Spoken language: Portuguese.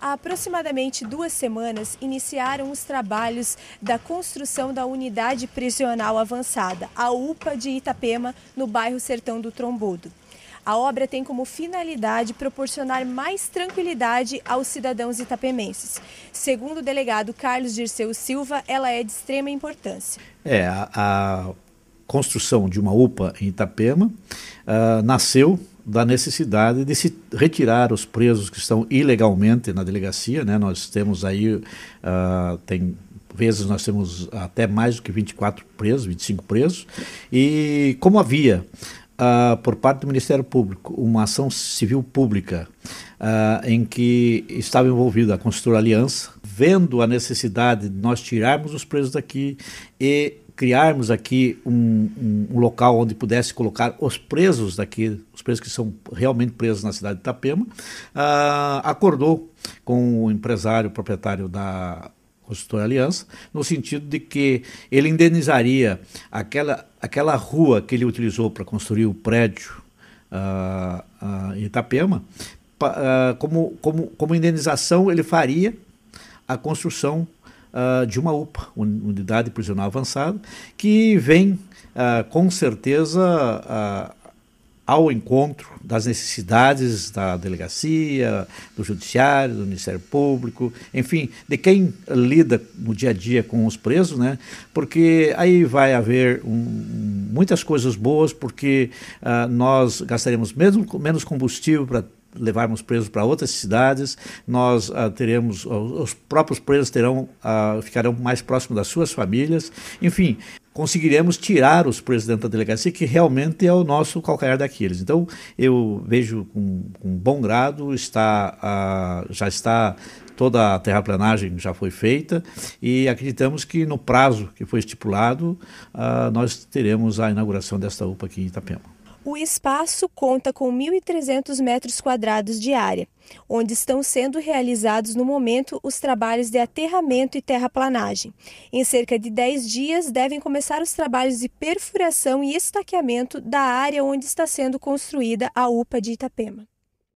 Há aproximadamente duas semanas, iniciaram os trabalhos da construção da unidade prisional avançada, a UPA de Itapema, no bairro Sertão do Trombudo. A obra tem como finalidade proporcionar mais tranquilidade aos cidadãos itapemenses. Segundo o delegado Carlos Dirceu Silva, ela é de extrema importância. É, a, a construção de uma UPA em Itapema uh, nasceu da necessidade de se retirar os presos que estão ilegalmente na delegacia, né? Nós temos aí, uh, tem vezes nós temos até mais do que 24 presos, 25 presos, e como havia uh, por parte do Ministério Público uma ação civil pública uh, em que estava envolvida a construtora Aliança, vendo a necessidade de nós tirarmos os presos daqui e criarmos aqui um, um, um, local onde pudesse colocar os presos daqui, os presos que são realmente presos na cidade de Itapema, ah, acordou com o empresário proprietário da Construtora Aliança, no sentido de que ele indenizaria aquela, aquela rua que ele utilizou para construir o prédio ah, ah, em Itapema, pa, como, como, como indenização ele faria a construção uh, de uma UPA, Unidade Prisional Avançada, que vem uh, com certeza ah, ao encontro das necessidades da delegacia, do judiciário, do Ministério Público, enfim, de quem lida no dia a dia com os presos, né? Porque aí vai haver um, muitas coisas boas, porque uh, nós gastaremos mesmo, menos combustível para levarmos presos para outras cidades, nós ah, teremos ah, os próprios presos terão ah, ficarão mais próximos das suas famílias, enfim, conseguiremos tirar os presos dentro da delegacia, que realmente é o nosso calcanhar daqueles. Então, eu vejo com, com bom grado, está, já está toda a terraplanagem já foi feita e acreditamos que no prazo que foi estipulado, nós teremos a inauguração desta UPA aqui em Itapema. O espaço conta com 1.300 metros quadrados de área, onde estão sendo realizados no momento os trabalhos de aterramento e terraplanagem. Em cerca de 10 dias, devem começar os trabalhos de perfuração e estaqueamento da área onde está sendo construída a UPA de Itapema.